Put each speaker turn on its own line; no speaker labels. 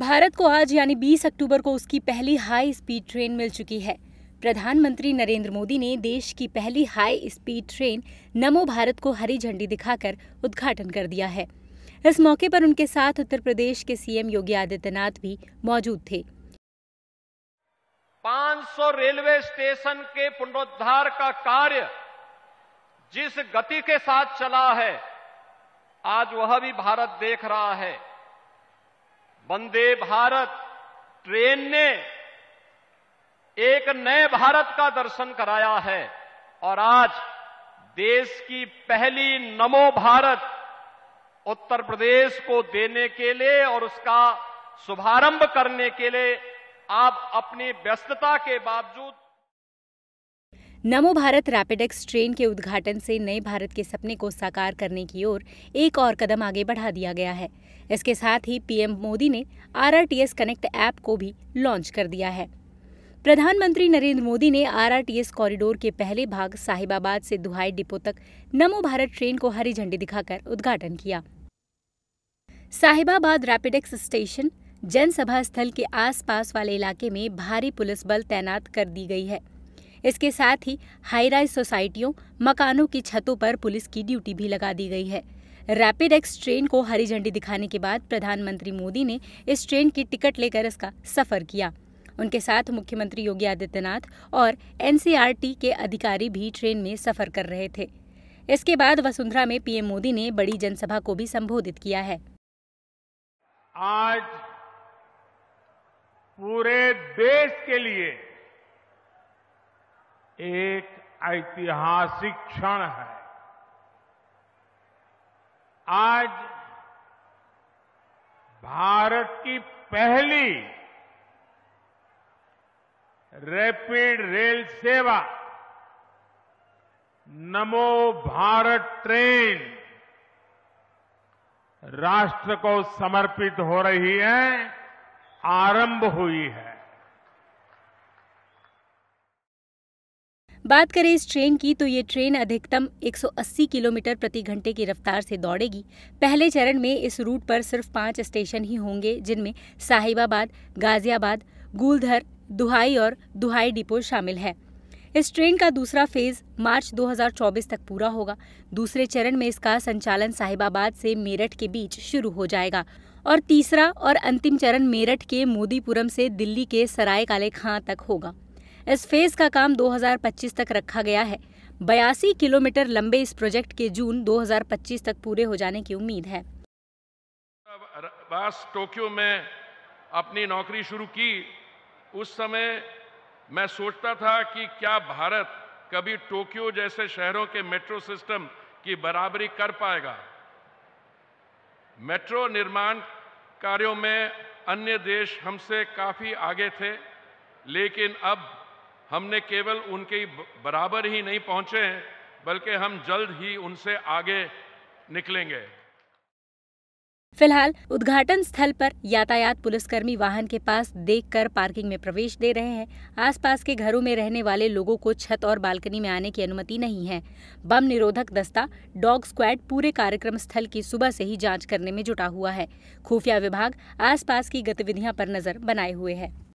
भारत को आज यानी 20 अक्टूबर को उसकी पहली हाई स्पीड ट्रेन मिल चुकी है प्रधानमंत्री नरेंद्र मोदी ने देश की पहली हाई स्पीड ट्रेन नमो भारत को हरी झंडी दिखाकर उद्घाटन कर दिया है इस मौके पर उनके साथ उत्तर प्रदेश के सीएम योगी आदित्यनाथ भी मौजूद थे
500 रेलवे स्टेशन के पुनरुद्धार का कार्य जिस गति के साथ चला है आज वह भी भारत देख रहा है वंदे भारत ट्रेन ने एक नए भारत का दर्शन कराया है और आज देश की पहली नमो भारत उत्तर प्रदेश को देने के लिए और उसका शुभारंभ करने के लिए आप अपनी व्यस्तता के बावजूद
नमो भारत रैपिड एक्स ट्रेन के उद्घाटन से नए भारत के सपने को साकार करने की ओर एक और कदम आगे बढ़ा दिया गया है इसके साथ ही पीएम मोदी ने आरआरटीएस कनेक्ट ऐप को भी लॉन्च कर दिया है प्रधानमंत्री नरेंद्र मोदी ने आरआरटीएस कॉरिडोर के पहले भाग साहिबाबाद से दुहाई डिपो तक नमो भारत ट्रेन को हरी झंडी दिखाकर उद्घाटन किया साहिबाबाद रैपिड एक्स स्टेशन जनसभा स्थल के आसपास वाले इलाके में भारी पुलिस बल तैनात कर दी गई है इसके साथ ही हाई राइज सोसाइटियों मकानों की छतों पर पुलिस की ड्यूटी भी लगा दी गई है रैपिड एक्स ट्रेन को हरी झंडी दिखाने के बाद प्रधानमंत्री मोदी ने इस ट्रेन की टिकट लेकर इसका सफर किया उनके साथ मुख्यमंत्री योगी आदित्यनाथ और एनसीआरटी के अधिकारी भी ट्रेन में सफर कर रहे थे इसके बाद वसुंधरा में पीएम मोदी ने बड़ी जनसभा को भी संबोधित किया है
आज पूरे देश के लिए एक ऐतिहासिक क्षण है आज भारत की पहली रैपिड रेल सेवा नमो भारत ट्रेन राष्ट्र को समर्पित हो रही है आरंभ हुई है
बात करें इस ट्रेन की तो ये ट्रेन अधिकतम 180 किलोमीटर प्रति घंटे की रफ्तार से दौड़ेगी पहले चरण में इस रूट पर सिर्फ पाँच स्टेशन ही होंगे जिनमें साहिबाबाद गाजियाबाद गुलधर दुहाई और दुहाई डिपो शामिल है इस ट्रेन का दूसरा फेज मार्च 2024 तक पूरा होगा दूसरे चरण में इसका संचालन साहिबाबाद से मेरठ के बीच शुरू हो जाएगा और तीसरा और अंतिम चरण मेरठ के मोदीपुरम से दिल्ली के सराय काले खां तक होगा इस फेज का काम 2025 तक रखा गया है बयासी किलोमीटर लंबे इस प्रोजेक्ट के जून 2025 तक पूरे हो जाने की उम्मीद है
टोक्यो में अपनी नौकरी शुरू की उस समय मैं सोचता था कि क्या भारत कभी टोक्यो जैसे शहरों के मेट्रो सिस्टम की बराबरी कर पाएगा मेट्रो निर्माण कार्यों में अन्य देश हमसे काफ़ी आगे थे लेकिन अब हमने केवल उनके बराबर ही नहीं पहुंचे हैं बल्कि हम जल्द ही उनसे आगे निकलेंगे
फिलहाल उद्घाटन स्थल पर यातायात पुलिसकर्मी वाहन के पास देखकर पार्किंग में प्रवेश दे रहे हैं आसपास के घरों में रहने वाले लोगों को छत और बालकनी में आने की अनुमति नहीं है बम निरोधक दस्ता डॉग स्क्वाड पूरे कार्यक्रम स्थल की सुबह से ही जांच करने में जुटा हुआ है खुफिया विभाग आसपास की गतिविधियां पर नजर बनाए हुए है